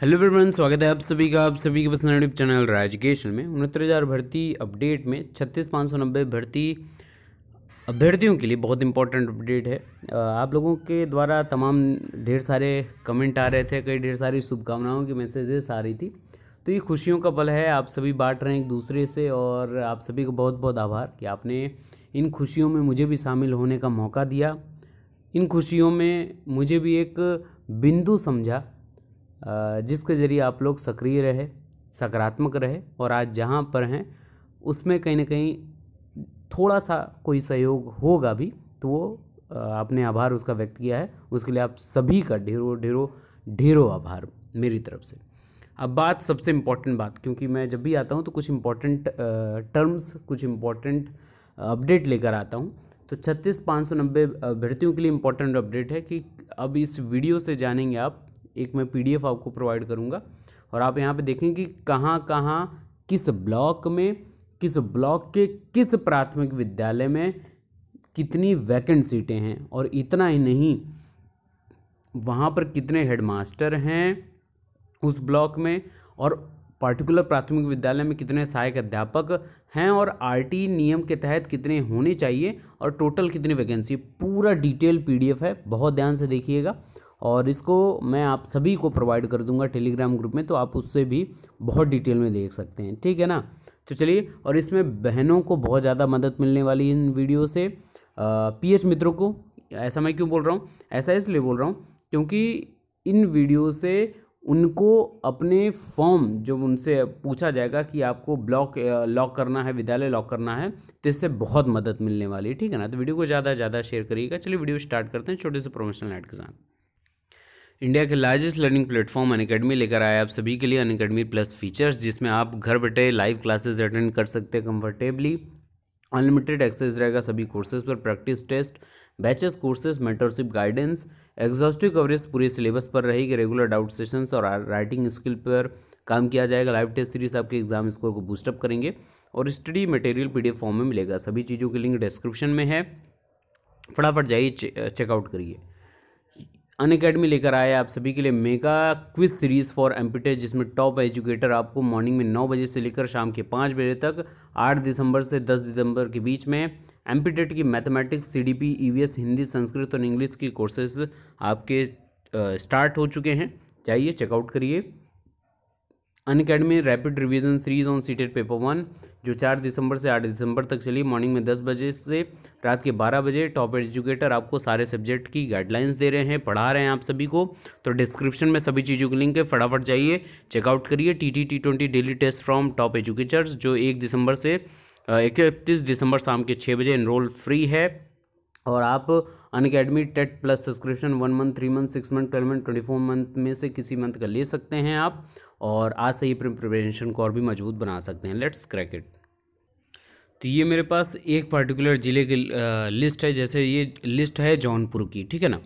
hello everyone स्वागत है आप सभी का आप सभी के पसंद यूट्यूब चैनल रहा एजुकेशन में उनहत्तर हज़ार भर्ती अपडेट में छत्तीस पाँच सौ नब्बे भर्ती अभ्यर्थियों के लिए बहुत इंपॉर्टेंट अपडेट है आप लोगों के द्वारा तमाम ढेर सारे कमेंट आ रहे थे कई ढेर सारी शुभकामनाओं की मैसेजेस आ रही थी तो ये खुशियों का पल है आप सभी बांट रहे हैं एक दूसरे से और आप सभी को बहुत बहुत आभार कि आपने इन खुशियों में मुझे भी शामिल होने का मौका दिया इन खुशियों में मुझे भी एक बिंदु समझा जिसके ज़रिए आप लोग सक्रिय रहे सकारात्मक रहे और आज जहाँ पर हैं उसमें कहीं ना कहीं थोड़ा सा कोई सहयोग होगा भी तो वो आपने आभार उसका व्यक्त किया है उसके लिए आप सभी का ढेरों ढेरों ढेरों आभार मेरी तरफ से अब बात सबसे इम्पॉर्टेंट बात क्योंकि मैं जब भी आता हूँ तो कुछ इम्पॉर्टेंट टर्म्स कुछ इम्पॉर्टेंट अपडेट लेकर आता हूँ तो छत्तीस पाँच सौ नब्बे अभ्यर्थियों के लिए इम्पॉर्टेंट अपडेट है कि अब इस वीडियो से जानेंगे आप एक मैं पीडीएफ आपको प्रोवाइड करूँगा और आप यहाँ पे देखें कि कहाँ कहाँ किस ब्लॉक में किस ब्लॉक के किस प्राथमिक विद्यालय में कितनी वैकेंट सीटें हैं और इतना ही नहीं वहाँ पर कितने हेडमास्टर हैं उस ब्लॉक में और पार्टिकुलर प्राथमिक विद्यालय में कितने सहायक अध्यापक हैं और आरटी नियम के तहत कितने होने चाहिए और टोटल कितनी वैकेंसी पूरा डिटेल पीडीएफ है बहुत ध्यान से देखिएगा और इसको मैं आप सभी को प्रोवाइड कर दूंगा टेलीग्राम ग्रुप में तो आप उससे भी बहुत डिटेल में देख सकते हैं ठीक है ना तो चलिए और इसमें बहनों को बहुत ज़्यादा मदद मिलने वाली इन वीडियो से पी मित्रों को ऐसा मैं क्यों बोल रहा हूँ ऐसा इसलिए बोल रहा हूँ क्योंकि इन वीडियो से उनको अपने फॉर्म जो उनसे पूछा जाएगा कि आपको ब्लॉक लॉक करना है विद्यालय लॉक करना है तो इससे बहुत मदद मिलने वाली है ठीक है ना तो वीडियो को ज़्यादा से ज़्यादा शेयर करिएगा चलिए वीडियो स्टार्ट करते हैं छोटे से प्रोफेशनल ऐड के साथ इंडिया के largest learning platform Unacademy लेकर आया आप सभी के लिए अन अकेडमी प्लस फीचर्स जिसमें आप घर बैठे लाइव क्लासेस अटेंड कर सकते हैं कंफर्टेबली अनलिमिटेड एक्सेस रहेगा सभी कोर्सेज पर practice test batches courses mentorship guidance exhaustive coverage पूरे सिलेबस पर रहेगी रेगुलर डाउट सेशंस और राइटिंग स्किल पर काम किया जाएगा लाइव टेस्ट सीरीज आपके एग्जाम स्कोर को बूस्टअप करेंगे और स्टडी मटेरियल पी फॉर्म में मिलेगा सभी चीज़ों की लिंक डिस्क्रिप्शन में है फटाफट जाइए चेकआउट करिए अन अकेडमी लेकर आया आप सभी के लिए mega quiz series for MPTET जिसमें टॉप एजुकेटर आपको मॉर्निंग में नौ बजे से लेकर शाम के पाँच बजे तक आठ दिसंबर से दस दिसंबर के बीच में एम्पिटेट की mathematics C D P Hindi Sanskrit और इंग्लिश की कोर्सेज आपके स्टार्ट हो चुके हैं जाइए चेकआउट करिए Unacademy rapid revision series on CTET paper one जो चार दिसंबर से आठ दिसंबर तक चली मॉर्निंग में दस बजे से रात के बारह बजे टॉप एजुकेटर आपको सारे सब्जेक्ट की गाइडलाइंस दे रहे हैं पढ़ा रहे हैं आप सभी को तो डिस्क्रिप्शन में सभी चीज़ों की लिंक है फटाफट जाइए चेकआउट करिए T T T twenty daily test from top educators जो एक दिसंबर से इकतीस दिसंबर शाम के छः बजे इनरोल फ्री है और आप Unacademy TET plus subscription one month three month six month twelve month twenty four month में से किसी मंथ का ले सकते हैं आप और आज से ही अपने प्रिपरेशन को और भी मजबूत बना सकते हैं लेट्स क्रैक इट तो ये मेरे पास एक पर्टिकुलर ज़िले की लिस्ट है जैसे ये लिस्ट है जौनपुर की ठीक है ना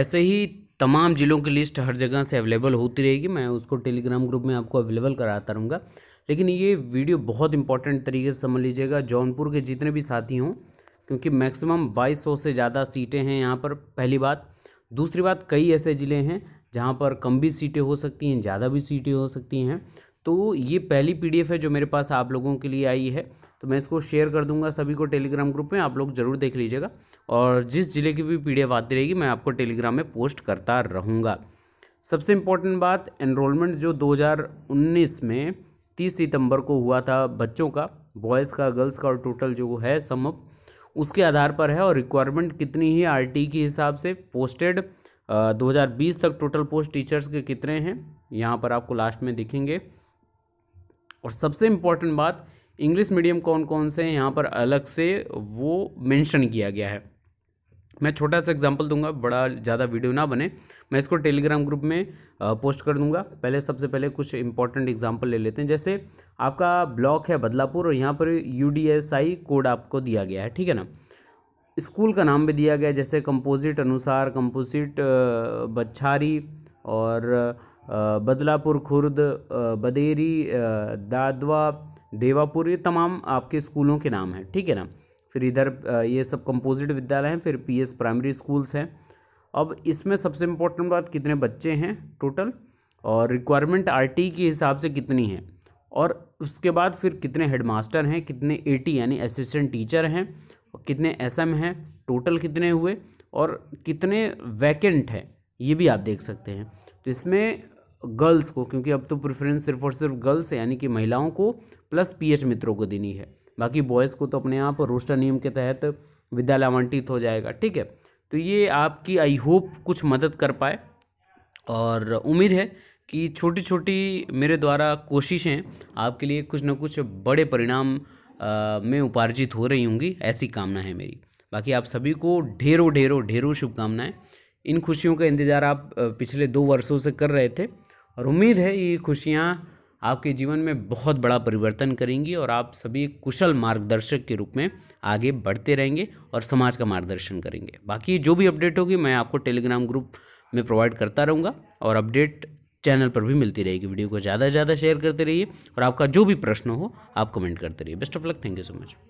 ऐसे ही तमाम ज़िलों की लिस्ट हर जगह से अवेलेबल होती रहेगी मैं उसको टेलीग्राम ग्रुप में आपको अवेलेबल कराता रहूँगा लेकिन ये वीडियो बहुत इंपॉर्टेंट तरीके से समझ लीजिएगा जौनपुर के जितने भी साथी हों क्योंकि मैक्सिमम 2200 से ज़्यादा सीटें हैं यहाँ पर पहली बात दूसरी बात कई ऐसे ज़िले हैं जहाँ पर कम भी सीटें हो सकती हैं ज़्यादा भी सीटें हो सकती हैं तो ये पहली पीडीएफ है जो मेरे पास आप लोगों के लिए आई है तो मैं इसको शेयर कर दूंगा सभी को टेलीग्राम ग्रुप में आप लोग ज़रूर देख लीजिएगा और जिस ज़िले की भी पीडीएफ आती रहेगी मैं आपको टेलीग्राम में पोस्ट करता रहूँगा सबसे इम्पोर्टेंट बात एनरोलमेंट जो 2019 में 30 सितंबर को हुआ था बच्चों का बॉयज़ का गर्ल्स का और टोटल जो है सम उसके आधार पर है और रिक्वायरमेंट कितनी है आर के हिसाब से पोस्टेड दो तक टोटल पोस्ट टीचर्स के कितने हैं यहाँ पर आपको लास्ट में दिखेंगे और सबसे इम्पॉर्टेंट बात इंग्लिश मीडियम कौन कौन से हैं यहाँ पर अलग से वो मेंशन किया गया है मैं छोटा सा एग्जांपल दूंगा बड़ा ज़्यादा वीडियो ना बने मैं इसको टेलीग्राम ग्रुप में पोस्ट कर दूंगा पहले सबसे पहले कुछ इंपॉर्टेंट एग्जांपल ले लेते हैं जैसे आपका ब्लॉक है बदलापुर और यहाँ पर यू कोड आपको दिया गया है ठीक है ना स्कूल का नाम भी दिया गया जैसे कंपोजिट अनुसार कंपोजिट बच्छारी और बदलापुर खुर्द बदेरी दादवा देवापुर ये तमाम आपके स्कूलों के नाम हैं ठीक है ना फिर इधर ये सब कंपोजिट विद्यालय हैं फिर पीएस प्राइमरी स्कूल्स हैं अब इसमें सबसे इम्पोर्टेंट बात कितने बच्चे हैं टोटल और रिक्वायरमेंट आरटी के हिसाब से कितनी है और उसके बाद फिर कितने हेडमास्टर हैं कितने एटी यानी असिस्टेंट टीचर हैं कितने एसएम हैं टोटल कितने हुए और कितने वैकेंट हैं ये भी आप देख सकते हैं तो इसमें गर्ल्स को क्योंकि अब तो प्रेफरेंस सिर्फ और सिर्फ गर्ल्स यानी कि महिलाओं को प्लस पीएच मित्रों को देनी है बाकी बॉयज़ को तो अपने आप रोस्टर नियम के तहत विद्यालय आवंटित हो जाएगा ठीक है तो ये आपकी आई होप कुछ मदद कर पाए और उम्मीद है कि छोटी छोटी मेरे द्वारा कोशिशें आपके लिए कुछ ना कुछ बड़े परिणाम में उपार्जित हो रही होंगी ऐसी कामना है मेरी बाकी आप सभी को ढेरों ढेरों ढेरों शुभकामनाएं इन खुशियों का इंतज़ार आप पिछले दो वर्षों से कर रहे थे और उम्मीद है ये खुशियाँ आपके जीवन में बहुत बड़ा परिवर्तन करेंगी और आप सभी कुशल मार्गदर्शक के रूप में आगे बढ़ते रहेंगे और समाज का मार्गदर्शन करेंगे बाकी जो भी अपडेट होगी मैं आपको टेलीग्राम ग्रुप में प्रोवाइड करता रहूँगा और अपडेट चैनल पर भी मिलती रहेगी वीडियो को ज़्यादा से ज़्यादा शेयर करते रहिए और आपका जो भी प्रश्न हो आप कमेंट करते रहिए best of luck thank you so much